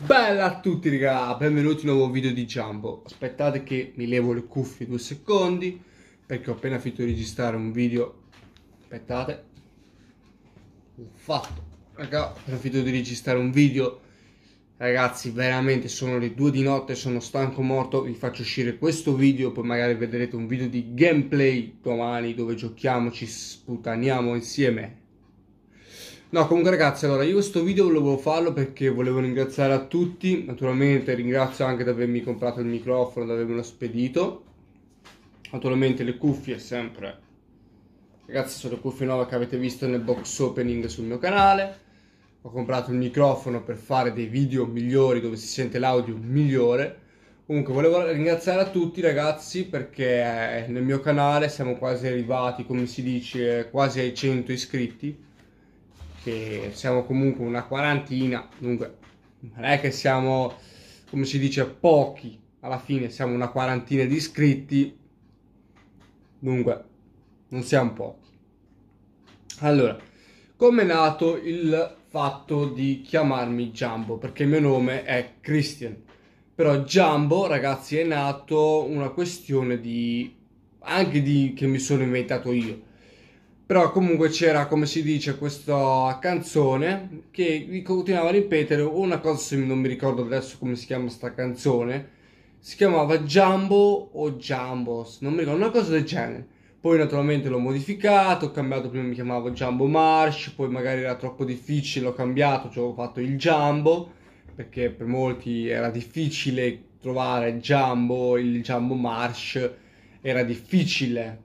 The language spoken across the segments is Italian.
Bella a tutti raga, benvenuti in un nuovo video di Jumbo Aspettate che mi levo le cuffie due secondi Perché ho appena finito di registrare un video Aspettate Ho fatto Raga, ho finito di registrare un video Ragazzi, veramente sono le due di notte, sono stanco morto Vi faccio uscire questo video, poi magari vedrete un video di gameplay domani Dove giochiamo, ci sputaniamo insieme No, comunque ragazzi, allora io questo video volevo farlo perché volevo ringraziare a tutti, naturalmente ringrazio anche di avermi comprato il microfono, di avermelo spedito, naturalmente le cuffie sempre, ragazzi sono le cuffie nuove che avete visto nel box opening sul mio canale, ho comprato il microfono per fare dei video migliori dove si sente l'audio migliore, Comunque volevo ringraziare a tutti ragazzi perché eh, nel mio canale siamo quasi arrivati, come si dice, quasi ai 100 iscritti che siamo comunque una quarantina, dunque non è che siamo, come si dice, pochi, alla fine siamo una quarantina di iscritti, dunque non siamo pochi. Allora, com'è nato il fatto di chiamarmi Jumbo? Perché il mio nome è Christian. Però Jumbo, ragazzi, è nato una questione di anche di che mi sono inventato io però comunque c'era, come si dice, questa canzone che continuava a ripetere una cosa, se non mi ricordo adesso come si chiama questa canzone, si chiamava Jumbo o Jumbos, non mi ricordo, una cosa del genere. Poi naturalmente l'ho modificato, ho cambiato, prima mi chiamavo Jumbo Marsh, poi magari era troppo difficile, ho cambiato, cioè ho fatto il Jumbo, perché per molti era difficile trovare Jumbo, il Jumbo Marsh, era difficile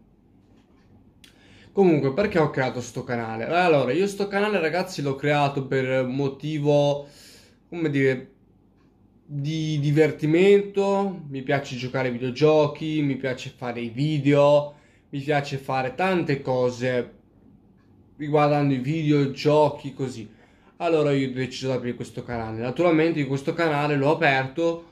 Comunque, perché ho creato sto canale? Eh, allora, io sto canale, ragazzi, l'ho creato per motivo, come dire, di divertimento. Mi piace giocare ai videogiochi, mi piace fare i video, mi piace fare tante cose riguardando i videogiochi, così. Allora io ho deciso di aprire questo canale. Naturalmente io questo canale l'ho aperto,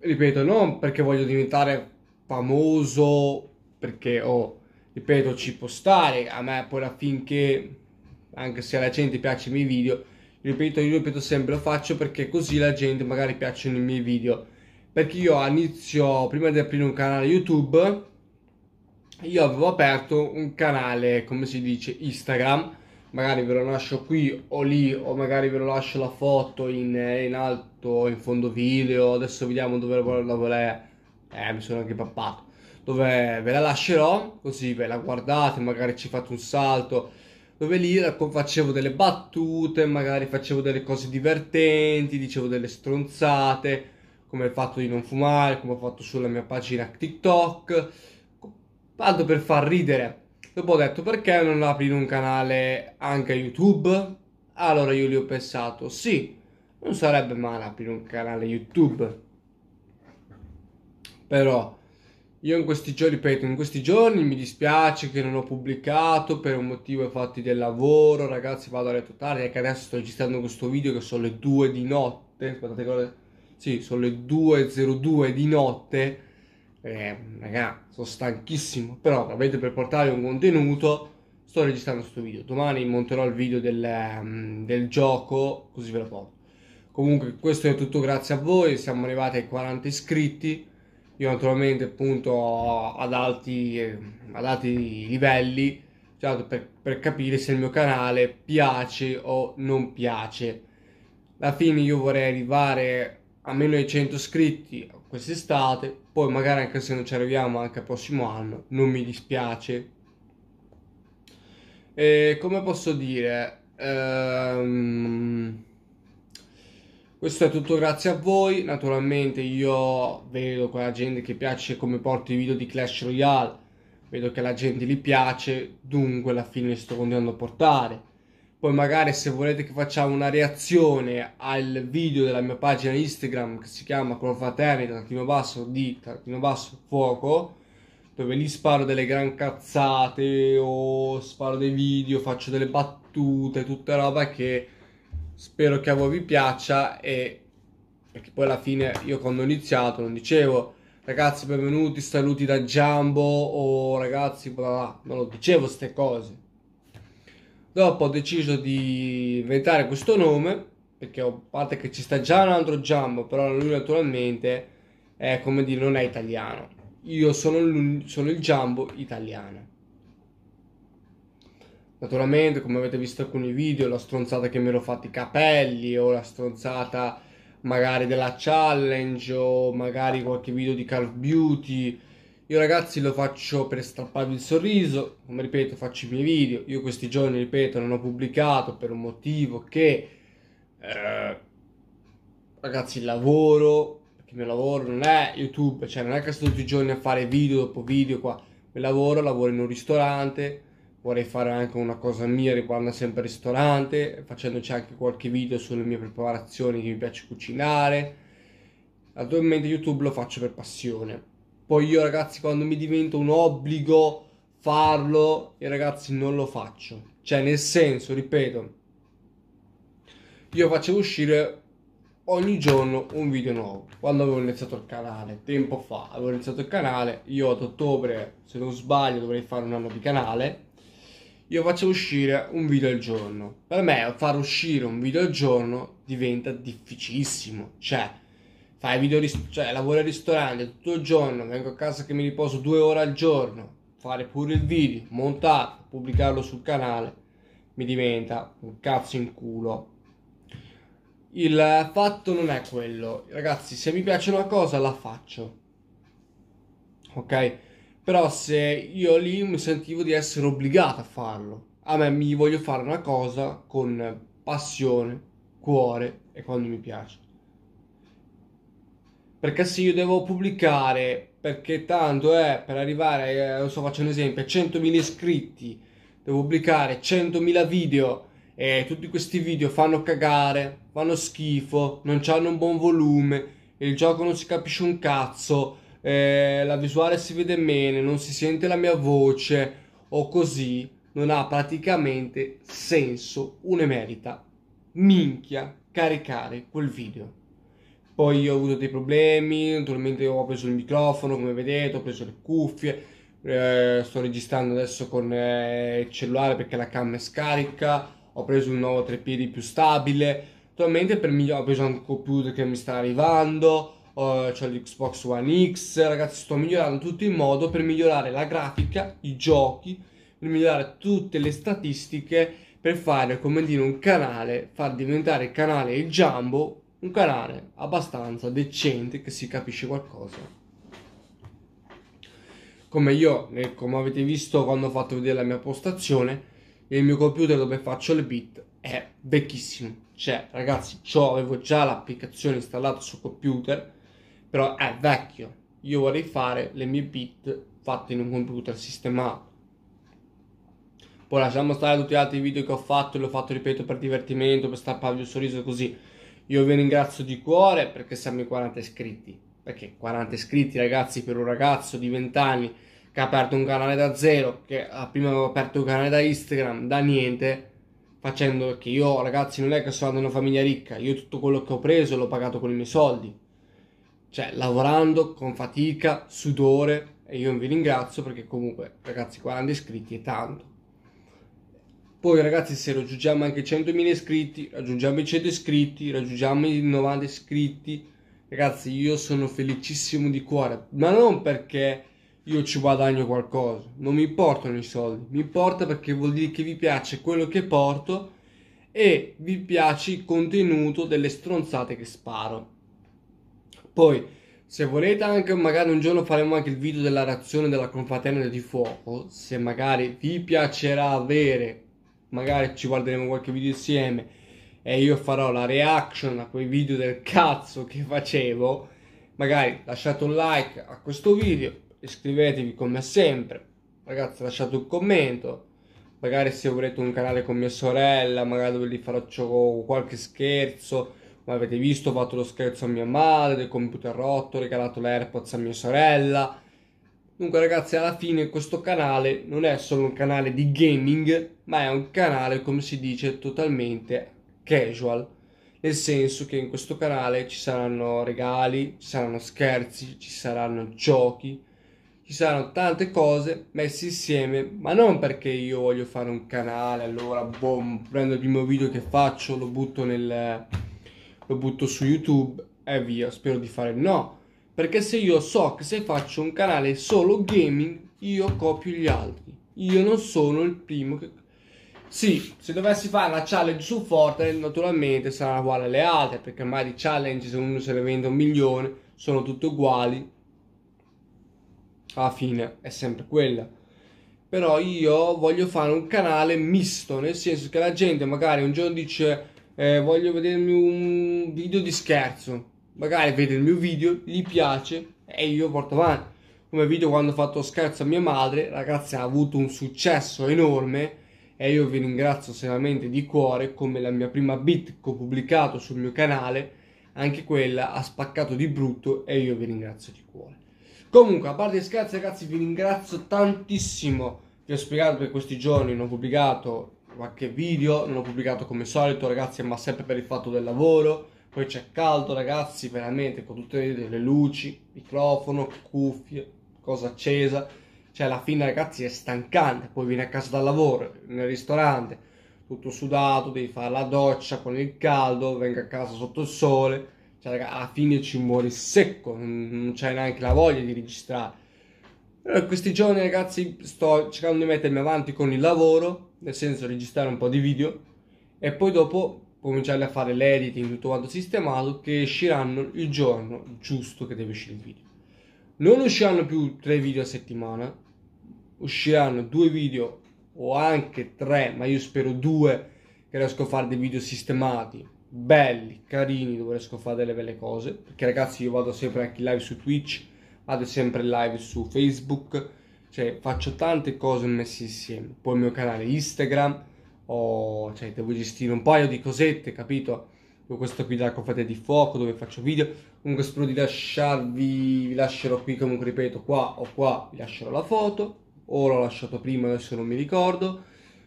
ripeto, non perché voglio diventare famoso, perché ho... Oh, ripeto ci può stare a me poi affinché anche se alla gente piace i miei video ripeto io ripeto sempre lo faccio perché così la gente magari piacciono i miei video perché io all'inizio prima di aprire un canale youtube io avevo aperto un canale come si dice instagram magari ve lo lascio qui o lì o magari ve lo lascio la foto in, in alto in fondo video adesso vediamo dove la volevo eh mi sono anche pappato dove ve la lascerò, così ve la guardate, magari ci fate un salto, dove lì facevo delle battute, magari facevo delle cose divertenti, dicevo delle stronzate, come il fatto di non fumare, come ho fatto sulla mia pagina TikTok, tanto per far ridere. Dopo ho detto perché non aprire un canale anche YouTube? Allora io gli ho pensato, sì, non sarebbe male aprire un canale YouTube. Però io in questi giorni, ripeto, in questi giorni mi dispiace che non ho pubblicato per un motivo infatti del lavoro, ragazzi vado a letto tardi, è che adesso sto registrando questo video che sono le 2 di notte, guardate cosa... Sì, sono le 2.02 di notte, eh, raga, sono stanchissimo, però capite per portare un contenuto sto registrando questo video, domani monterò il video del, mm, del gioco, così ve lo porto. Comunque questo è tutto grazie a voi, siamo arrivati ai 40 iscritti io naturalmente appunto ad alti, ad alti livelli, certo per, per capire se il mio canale piace o non piace. Alla fine io vorrei arrivare a meno di 100 iscritti quest'estate, poi magari anche se non ci arriviamo anche al prossimo anno, non mi dispiace. E come posso dire? Ehm questo è tutto grazie a voi, naturalmente io vedo quella gente che piace come porto i video di Clash Royale, vedo che la gente li piace, dunque alla fine li sto continuando a portare. Poi magari se volete che facciamo una reazione al video della mia pagina Instagram che si chiama Confraternita, tantino basso di tantino basso fuoco, dove lì sparo delle gran cazzate o sparo dei video, faccio delle battute, tutta roba che Spero che a voi vi piaccia e perché poi alla fine io quando ho iniziato non dicevo ragazzi benvenuti, saluti da Jumbo o ragazzi bla bla, non lo dicevo queste cose. Dopo ho deciso di inventare questo nome perché a parte che ci sta già un altro Jumbo, però lui naturalmente è come dire non è italiano. Io sono, sono il Jumbo italiano. Naturalmente, come avete visto alcuni video, la stronzata che mi ero fatto i capelli o la stronzata magari della challenge o magari qualche video di Carl Beauty. Io ragazzi lo faccio per strapparvi il sorriso, come ripeto faccio i miei video, io questi giorni ripeto non ho pubblicato per un motivo che eh, ragazzi il lavoro, perché il mio lavoro non è YouTube, cioè non è che sto tutti i giorni a fare video dopo video qua, Il lavoro, lavoro in un ristorante, vorrei fare anche una cosa mia riguardo sempre al ristorante, facendoci anche qualche video sulle mie preparazioni che mi piace cucinare. Attualmente YouTube lo faccio per passione. Poi io ragazzi quando mi divento un obbligo farlo, i ragazzi non lo faccio. Cioè nel senso, ripeto, io facevo uscire ogni giorno un video nuovo. Quando avevo iniziato il canale, tempo fa, avevo iniziato il canale, io ad ottobre, se non sbaglio, dovrei fare un anno di canale io faccio uscire un video al giorno. Per me far uscire un video al giorno diventa difficilissimo. Cioè, fai video, cioè lavoro al ristorante tutto il giorno, vengo a casa che mi riposo due ore al giorno, fare pure il video, montarlo, pubblicarlo sul canale, mi diventa un cazzo in culo. Il fatto non è quello. Ragazzi, se mi piace una cosa la faccio. Ok? Però se io lì mi sentivo di essere obbligato a farlo. A me mi voglio fare una cosa con passione, cuore e quando mi piace. Perché se io devo pubblicare perché tanto è eh, per arrivare, eh, non so, faccio un esempio, a 100.000 iscritti, devo pubblicare 100.000 video e tutti questi video fanno cagare, fanno schifo, non hanno un buon volume, il gioco non si capisce un cazzo, eh, la visuale si vede meno, non si sente la mia voce o così, non ha praticamente senso un'emerita minchia caricare quel video. Poi io ho avuto dei problemi, naturalmente ho preso il microfono, come vedete, ho preso le cuffie, eh, sto registrando adesso con eh, il cellulare perché la cam è scarica, ho preso un nuovo treppiedi più stabile, naturalmente per migliorare ho preso anche un computer che mi sta arrivando, uh, c'è l'Xbox One X, ragazzi sto migliorando tutto in modo per migliorare la grafica, i giochi, per migliorare tutte le statistiche per fare, come dire, un canale, far diventare il canale il Jumbo un canale abbastanza decente che si capisce qualcosa. Come io, eh, come avete visto quando ho fatto vedere la mia postazione, il mio computer dove faccio le beat è vecchissimo. Cioè, ragazzi, avevo già l'applicazione installata sul computer però è vecchio. Io vorrei fare le mie bit fatte in un computer sistemato. Poi lasciamo stare tutti gli altri video che ho fatto, e l'ho fatto, ripeto, per divertimento, per stapparvi un sorriso così. Io vi ringrazio di cuore perché siamo i 40 iscritti. Perché 40 iscritti, ragazzi, per un ragazzo di 20 anni che ha aperto un canale da zero, che prima aveva aperto un canale da Instagram, da niente, facendo che io ragazzi non è che sono andato una famiglia ricca, io tutto quello che ho preso l'ho pagato con i miei soldi cioè lavorando con fatica, sudore e io vi ringrazio perché comunque ragazzi 40 iscritti è tanto. Poi ragazzi se raggiungiamo anche 100.000 iscritti, raggiungiamo i 100 iscritti, raggiungiamo i 90 iscritti, ragazzi io sono felicissimo di cuore, ma non perché io ci guadagno qualcosa, non mi importano i soldi, mi importa perché vuol dire che vi piace quello che porto e vi piace il contenuto delle stronzate che sparo. Poi, se volete anche magari un giorno faremo anche il video della razione della confraternita di fuoco, se magari vi piacerà avere, magari ci guarderemo qualche video insieme e io farò la reaction a quei video del cazzo che facevo, magari lasciate un like a questo video, iscrivetevi come sempre, ragazzi lasciate un commento, magari se volete un canale con mia sorella, magari dove lì farò qualche scherzo, ma avete visto, ho fatto lo scherzo a mia madre del computer rotto, ho regalato l'AirPods a mia sorella. Dunque ragazzi, alla fine questo canale non è solo un canale di gaming, ma è un canale, come si dice, totalmente casual. Nel senso che in questo canale ci saranno regali, ci saranno scherzi, ci saranno giochi, ci saranno tante cose messe insieme, ma non perché io voglio fare un canale, allora boom, prendo il primo video che faccio, lo butto nel, lo butto su YouTube e via. Spero di fare no. Perché se io so che se faccio un canale solo gaming, io copio gli altri. Io non sono il primo che... Sì, se dovessi fare una challenge su Fortnite, naturalmente sarà uguale alle altre, perché ormai di challenge, se uno se ne vende un milione, sono tutte uguali. Alla fine è sempre quella. Però io voglio fare un canale misto, nel senso che la gente magari un giorno dice eh, voglio vedermi un video di scherzo, magari vede il mio video, gli piace e io porto avanti. Come video quando ho fatto scherzo a mia madre, ragazzi, ha avuto un successo enorme e io vi ringrazio seriamente di cuore come la mia prima beat che ho pubblicato sul mio canale, anche quella ha spaccato di brutto e io vi ringrazio di cuore. Comunque, a parte scherzi, ragazzi, vi ringrazio tantissimo. Vi ho spiegato che questi giorni non ho pubblicato qualche video, non ho pubblicato come solito ragazzi, ma sempre per il fatto del lavoro. Poi c'è caldo ragazzi, veramente, con tutte le luci, microfono, cuffie, cosa accesa. Cioè alla fine ragazzi è stancante, poi vieni a casa dal lavoro, nel ristorante, tutto sudato, devi fare la doccia con il caldo, venga a casa sotto il sole. Cioè, ragazzi, alla fine ci muori secco, non c'è neanche la voglia di registrare eh, questi giorni ragazzi sto cercando di mettermi avanti con il lavoro, nel senso registrare un po' di video e poi dopo cominciare a fare l'editing, tutto quanto sistemato, che usciranno il giorno giusto che deve uscire il video. Non usciranno più tre video a settimana, usciranno due video o anche tre, ma io spero due, che riesco a fare dei video sistemati, belli, carini, dove riesco a fare delle belle cose, perché ragazzi io vado sempre anche live su Twitch, vado sempre live su Facebook, cioè faccio tante cose messe insieme. Poi il mio canale Instagram, ho, cioè devo gestire un paio di cosette, capito? Questo qui della confetti di fuoco dove faccio video. Comunque spero di lasciarvi, vi lascerò qui comunque ripeto qua o qua, vi lascerò la foto. O l'ho lasciato prima, adesso non mi ricordo.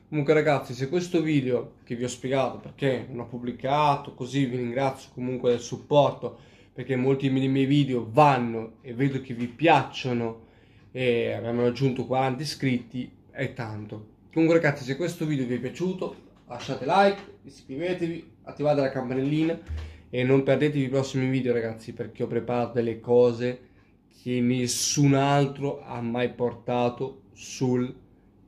Comunque ragazzi, se questo video che vi ho spiegato perché non ho pubblicato, così vi ringrazio comunque del supporto perché molti dei miei video vanno e vedo che vi piacciono e abbiamo raggiunto 40 iscritti è tanto comunque ragazzi se questo video vi è piaciuto lasciate like iscrivetevi attivate la campanellina e non perdetevi i prossimi video ragazzi perché ho preparato delle cose che nessun altro ha mai portato sul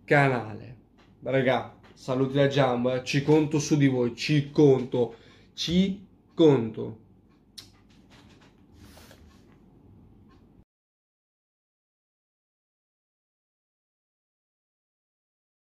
canale raga saluti da Jamba ci conto su di voi ci conto ci conto